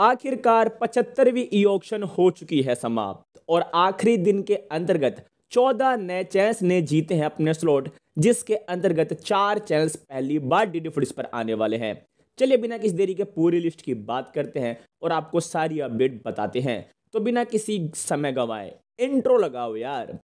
आखिरकार पचहत्तरवीं e auction हो चुकी है समाप्त और आखिरी दिन के अंतर्गत चौदह नए चैनल्स ने जीते हैं अपने स्लॉट जिसके अंतर्गत चार चैनल्स पहली बार डी डी पर आने वाले हैं चलिए बिना किसी देरी के पूरी लिस्ट की बात करते हैं और आपको सारी अपडेट बताते हैं तो बिना किसी समय गवाए इंट्रो लगाओ यार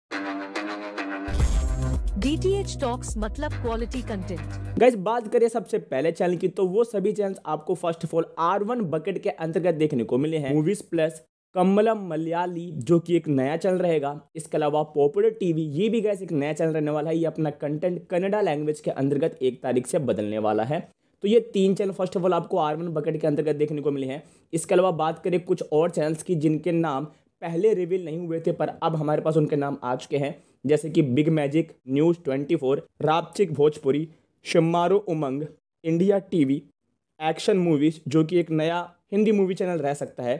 DTH Talks मतलब क्वालिटी कंटेंट गाइज बात करें सबसे पहले चैनल की तो वो सभी चैनल आपको first of all R one bucket के अंतर्गत देखने को मिले हैं मूवीज प्लस कमलम मलयाली जो कि एक नया चैनल रहेगा इसके अलावा पॉपुलर टीवी ये भी गैस एक नया चैनल रहने वाला है ये अपना कंटेंट कनाडा लैंग्वेज के अंतर्गत एक तारीख से बदलने वाला है तो ये तीन चैनल फर्स्ट ऑफ ऑल आपको आर वन बकेट के अंतर्गत देखने को मिले हैं इसके अलावा बात करें कुछ और चैनल्स की जिनके नाम पहले रिवील नहीं हुए थे पर अब हमारे पास उनके नाम आ चुके हैं जैसे कि Big Magic news twenty four Rapchik Bhojpuri Shemaroo Umang India TV action movies जो कि एक नया हिंदी मूवी चैनल रह सकता है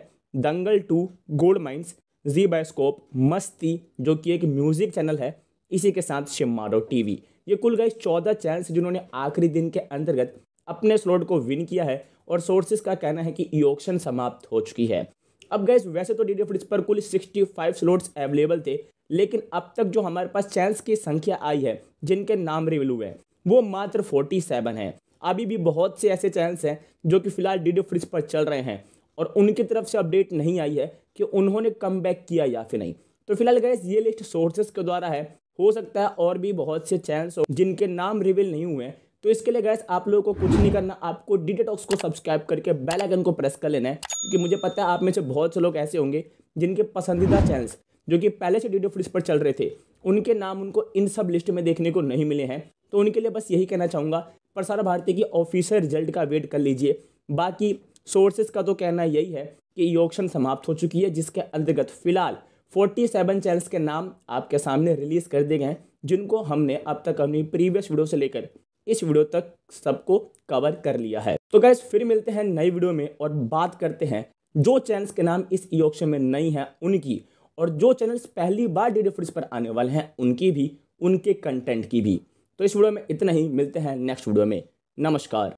Dangal two Gold Mines Zee Bioscope Masti जो कि एक म्यूज़िक चैनल है इसी के साथ शिमारो टीवी ये कुल गए चौदह चैनल्स जिन्होंने आखिरी दिन के अंतर्गत अपने स्लॉट को विन किया है और सोर्सेज का कहना है कि ई ऑप्शन समाप्त हो चुकी है अब गए वैसे तो डी डी पर कुल 65 स्लॉट्स अवेलेबल थे लेकिन अब तक जो हमारे पास चैंस की संख्या आई है जिनके नाम रिवील हुए हैं वो मात्र फोर्टी सेवन है अभी भी बहुत से ऐसे चैनल्स हैं जो कि फिलहाल डी डी फ्रिज पर चल रहे हैं और उनकी तरफ से अपडेट नहीं आई है कि उन्होंने कम बैक किया या फिर नहीं तो फिलहाल गैस ये लिस्ट सोर्सेज के द्वारा है हो सकता है और भी बहुत से चैनल्स हो जिनके नाम रिवील नहीं हुए हैं तो इसके लिए गैस आप लोगों को कुछ नहीं करना आपको टॉक्स को सब्सक्राइब करके बेल आइकन को प्रेस कर लेना है क्योंकि मुझे पता है आप में से बहुत से लोग ऐसे होंगे जिनके पसंदीदा चैनल्स जो कि पहले से ऑफ फ्री पर चल रहे थे उनके नाम उनको इन सब लिस्ट में देखने को नहीं मिले हैं तो उनके लिए बस यही कहना चाहूँगा प्रसार भारती की ऑफिशियल रिजल्ट का वेट कर लीजिए बाकी सोर्सेज का तो कहना यही है कि ये ऑप्शन समाप्त हो चुकी है जिसके अंतर्गत फिलहाल 47 चैनल्स के नाम आपके सामने रिलीज़ कर दिए गए हैं जिनको हमने अब तक अपनी प्रीवियस वीडियो से लेकर इस वीडियो तक सबको कवर कर लिया है तो गैस फिर मिलते हैं नई वीडियो में और बात करते हैं जो चैनल्स के नाम इस ई ऑप्शन में नहीं है उनकी और जो चैनल्स पहली बार डी डी फूड्स पर आने वाले हैं उनकी भी उनके कंटेंट की भी तो इस वीडियो में इतना ही मिलते हैं नेक्स्ट वीडियो में नमस्कार